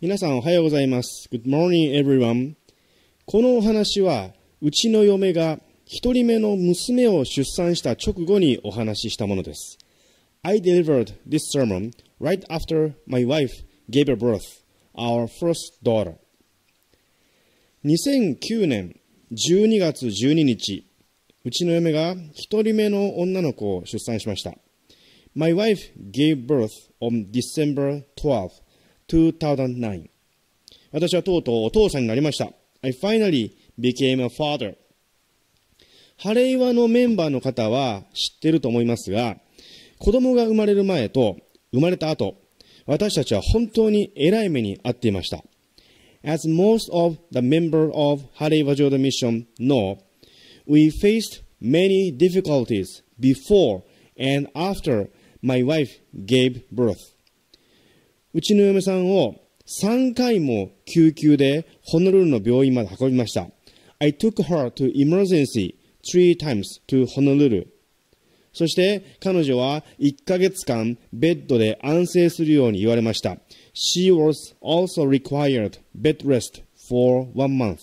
皆さんおはようございます。Good morning, everyone. このお話は、うちの嫁が一人目の娘を出産した直後にお話ししたものです。I delivered this sermon right after my wife gave birth, our first daughter. 2009年12月12日、うちの嫁が一人目の女の子を出産しました。My wife gave birth on December 12th. 2009. 私はとうとうお父さんになりました。I finally became a father. ハレイワのメンバーの方は知ってると思いますが、子供が生まれる前と生まれた後、私たちは本当に偉い目に遭っていました。As most of the members of Hareiwa Jodo Mission know, we faced many difficulties before and after my wife gave birth. うちの嫁さんを3回も救急でホノルルの病院まで運びました。I took her to emergency three times to Honolulu. そして彼女は1ヶ月間ベッドで安静するように言われました。She was also required bed rest for one month.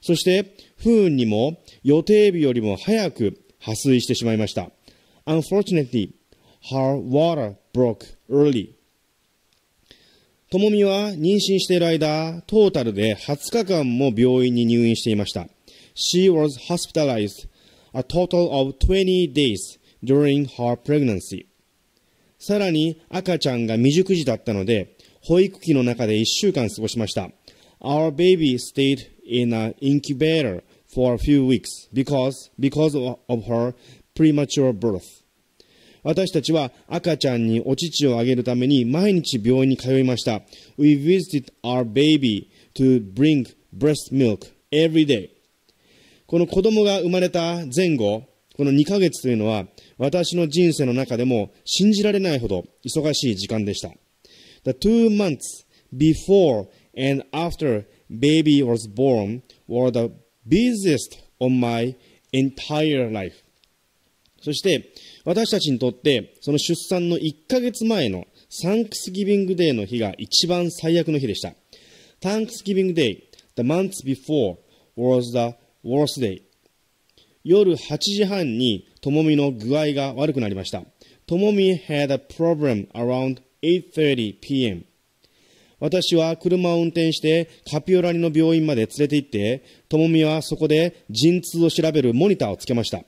そして不運にも予定日よりも早く破水してしまいました。Unfortunately, her water broke early. ともみは妊娠している間、トータルで20日間も病院に入院していました。She was hospitalized a total of 20 days during her pregnancy. さらに赤ちゃんが未熟児だったので、保育器の中で1週間過ごしました。Our baby stayed in an incubator for a few weeks because, because of her premature birth. 私たちは赤ちゃんにお乳をあげるために毎日病院に通いました。We visited our baby to bring breast milk every day. この子供が生まれた前後、この2ヶ月というのは私の人生の中でも信じられないほど忙しい時間でした。The two months before and after baby was born were the busiest on my entire life. そして、私たちにとって、その出産の1ヶ月前のサンクスギビングデーの日が一番最悪の日でした。サンクスギビングデー、the month before was the worst day. 夜8時半に、ともみの具合が悪くなりました。ともみ had a problem around 8.30pm. 私は車を運転してカピオラニの病院まで連れて行って、ともみはそこで陣痛を調べるモニターをつけました。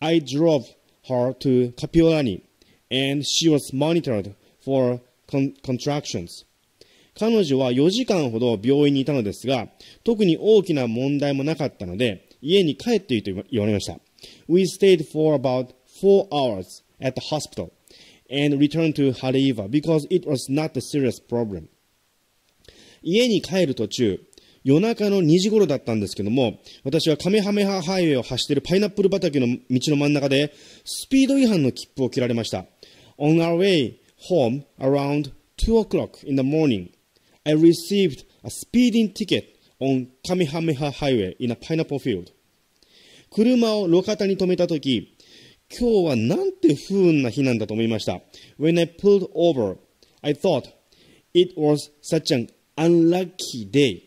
I drove her to Kapiolani, and she was monitored for contractions. 彼女は4時間ほど病院にいたのですが、特に大きな問題もなかったので、家に帰っていいと言われました。We stayed for about four hours at the hospital and returned to Haleiwa because it was not a serious problem. 家に帰る途中、夜中の2時頃だったんですけども、私はカメハメハハイウェイを走っているパイナップル畑の道の真ん中で、スピード違反の切符を切られました。On our way home around 2 o'clock in the morning, I received a speeding ticket on カメハメハハイウェイ in a pineapple field. 車を路肩に止めたとき、今日はなんて不運な日なんだと思いました。When I pulled over, I thought it was such an unlucky day.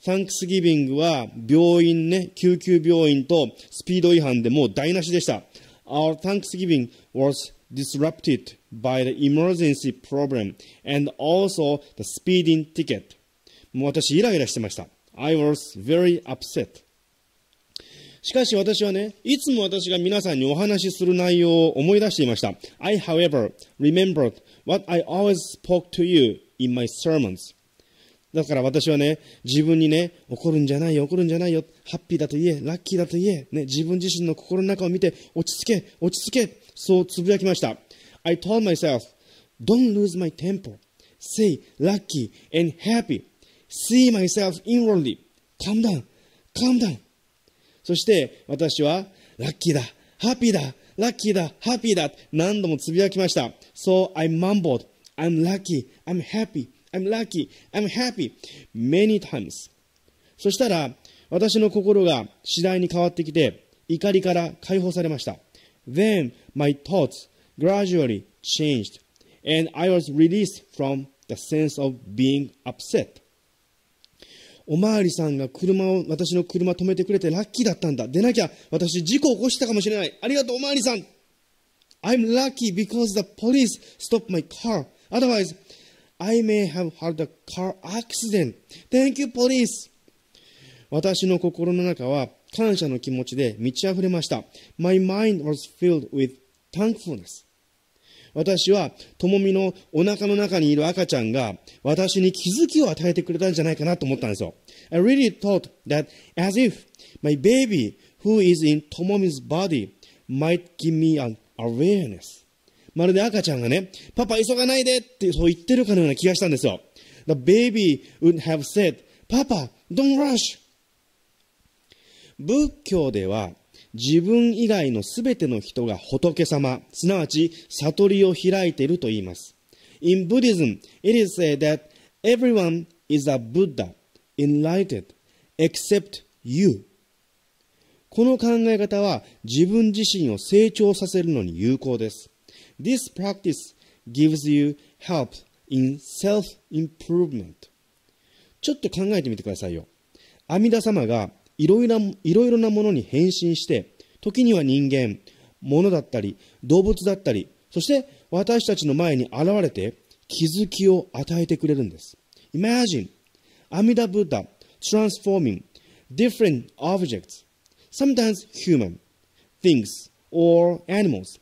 サンクスギビングは病院ね、救急病院とスピード違反でもう台無しでした。Our Thanksgiving was disrupted by the emergency problem and also the speeding ticket. もう私イライラしてました。I was very upset. しかし私はね、いつも私が皆さんにお話しする内容を思い出していました。I, however, remembered what I always spoke to you in my sermons. だから私はね、自分にね、怒るんじゃないよ、怒るんじゃないよ、ハッピーだと言え、ラッキーだと言え、ね、自分自身の心の中を見て、落ち着け、落ち着け、そうつぶやきました。I told myself, don't lose my temper. Say lucky and happy. See myself inwardly. Calm down, calm down. そして私は、ラッキーだ、ハッピーだ、ラッキーだ、ハッピーだ、何度もつぶやきました。So I mumbled, I'm lucky, I'm happy, I'm lucky, I'm happy, many times. そしたら、私の心が次第に変わってきて、怒りから解放されました。Then my thoughts gradually changed, and I was released from the sense of being upset. おまわりさんが車を、私の車止めてくれてラッキーだったんだ。でなきゃ私事故起こしたかもしれない。ありがとうおまわりさん。I'm lucky because the police stopped my car. Otherwise, I may have had a car accident. Thank you, police. 私の心の中は感謝の気持ちで満ち溢れました。My mind was filled with thankfulness. 私は、ともみのお腹の中にいる赤ちゃんが、私に気づきを与えてくれたんじゃないかなと思ったんですよ。I really thought that as if my baby who is in t o m o s body might give me an awareness. まるで赤ちゃんがね、パパ急がないでってそう言ってるかのような気がしたんですよ。The baby would have said, パパ、don't rush! 仏教では自分以外のすべての人が仏様、すなわち悟りを開いていると言います。In Buddhism, it is said that everyone is a Buddha, enlightened, except you. この考え方は自分自身を成長させるのに有効です。This practice gives you help in self-improvement. ちょっと考えてみてくださいよ。阿弥陀様がいろいろなものに変身して、時には人間、物だったり、動物だったり、そして私たちの前に現れて気づきを与えてくれるんです。Imagine 阿弥陀 Buddha transforming different objects, sometimes human, things or animals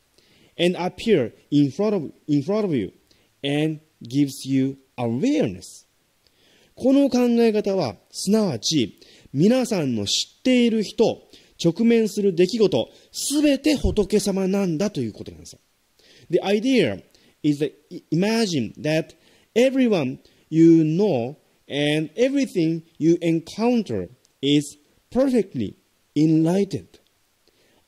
and appear in front of, in front of you and gives you awareness. この考え方は、すなわち、皆さんの知っている人、直面する出来事、すべて仏様なんだということなんですよ。The idea is that imagine that everyone you know and everything you encounter is perfectly enlightened.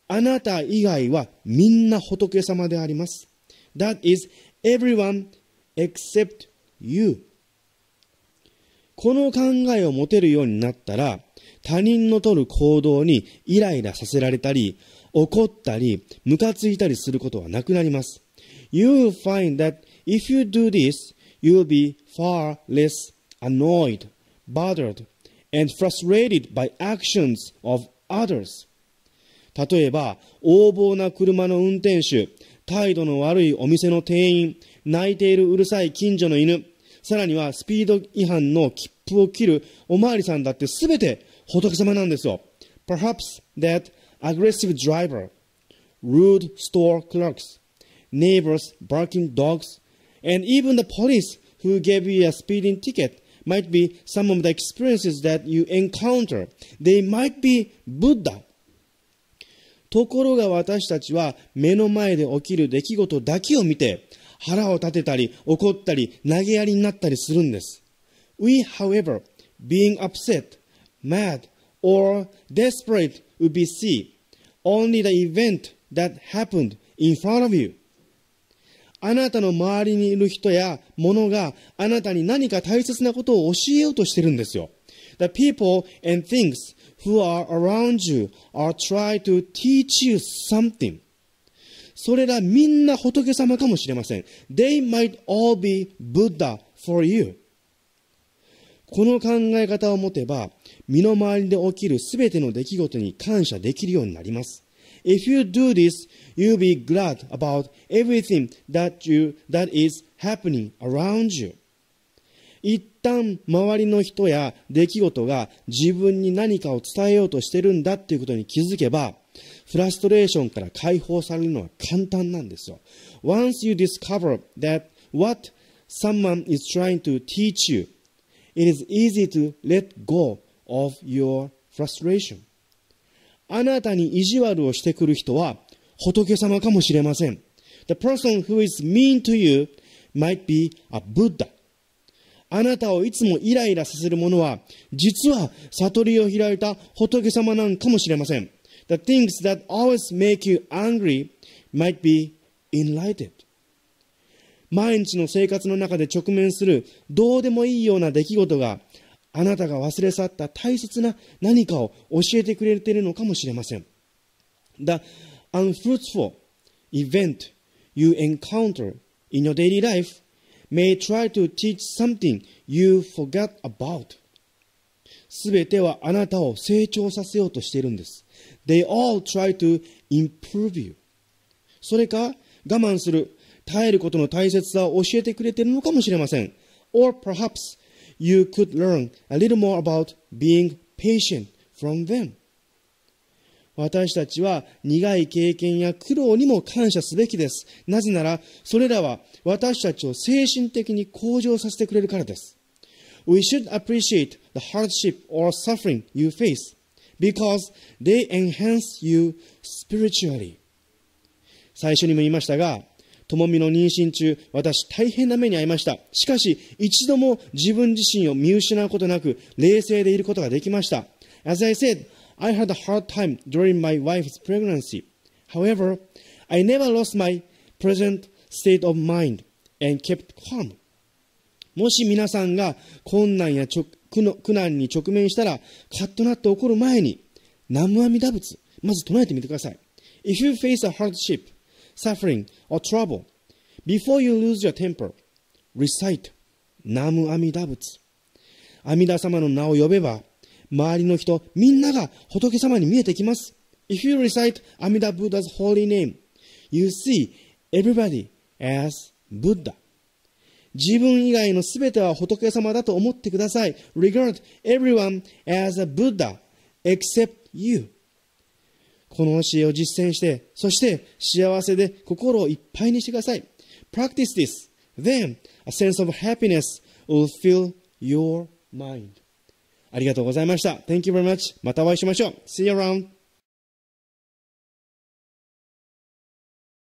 あなた以外はみんな仏様であります。That is everyone except you. この考えを持てるようになったら、他人の取る行動にイライラさせられたり、怒ったり、ムカついたりすることはなくなります。You'll find that if you do this, you'll be far less annoyed, bothered, and frustrated by actions of others. 例えば、横暴な車の運転手、態度の悪いお店の店員、泣いているうるさい近所の犬、さらにはスピード違反の切符を切るおまわりさんだって全て仏様なんですよ。Perhaps that aggressive driver, rude store clerks, neighbors barking dogs, and even the police who gave you a speeding ticket might be some of the experiences that you encounter. They might be Buddha ところが私たちは目の前で起きる出来事だけを見て腹を立てたり怒ったり投げやりになったりするんです。We, however, being upset, mad, or desperate would be see only the event that happened in front of you. あなたの周りにいる人やものがあなたに何か大切なことを教えようとしてるんですよ。The people and things who are around you are trying to teach you something. それらみんな仏様かもしれません。They might all be Buddha for you. この考え方を持てば、身の回りで起きるすべての出来事に感謝できるようになります。If you do this, you'll be glad about everything that, you, that is happening around you. 一旦周りの人や出来事が自分に何かを伝えようとしてるんだっていうことに気づけば、フラストレーションから解放されるのは簡単なんですよ。Once you discover that what someone is trying to teach you, it is easy to let go of your frustration. あなたに意地悪をしてくる人は仏様かもしれません。The person who is mean to you might be a Buddha. あなたをいつもイライラさせるものは、実は悟りを開いた仏様なのかもしれません。The things that always make you angry might be enlightened. 毎日の生活の中で直面するどうでもいいような出来事があなたが忘れ去った大切な何かを教えてくれているのかもしれません。The unfruitful event you encounter in your daily life may try to teach something you forgot about. すべてはあなたを成長させようとしているんです。They all try to improve you. それか我慢する、耐えることの大切さを教えてくれているのかもしれません。Or perhaps you could learn a little more about being patient from them. 私たちは苦い経験や苦労にも感謝すべきです。なぜなら、それらは私たちを精神的に向上させてくれるからです。We should appreciate the hardship or suffering you face because they enhance you spiritually. 最初にも言いましたが、ともみの妊娠中、私大変な目に遭いました。しかし、一度も自分自身を見失うことなく、冷静でいることができました。As I said, I had a hard time during my wife's pregnancy. However, I never lost my present state of mind and kept calm. もし皆さんが困難や苦の苦難に直面したら、カッとなって怒る前に、南無阿弥陀仏、まず唱えてみてください。If you face a hardship, suffering, or trouble, before you lose your temper, recite 南無阿弥陀仏。阿弥陀様の名を呼べば、周りの人、みんなが仏様に見えてきます。If you recite Amida Buddha's holy name, you see everybody as Buddha. 自分以外のすべては仏様だと思ってください。Regard everyone as a Buddha except you. この教えを実践して、そして幸せで心をいっぱいにしてください。Practice this. Then a sense of happiness will fill your mind. ありがとうございました。Thank you very much. またお会いしましょう。See you around.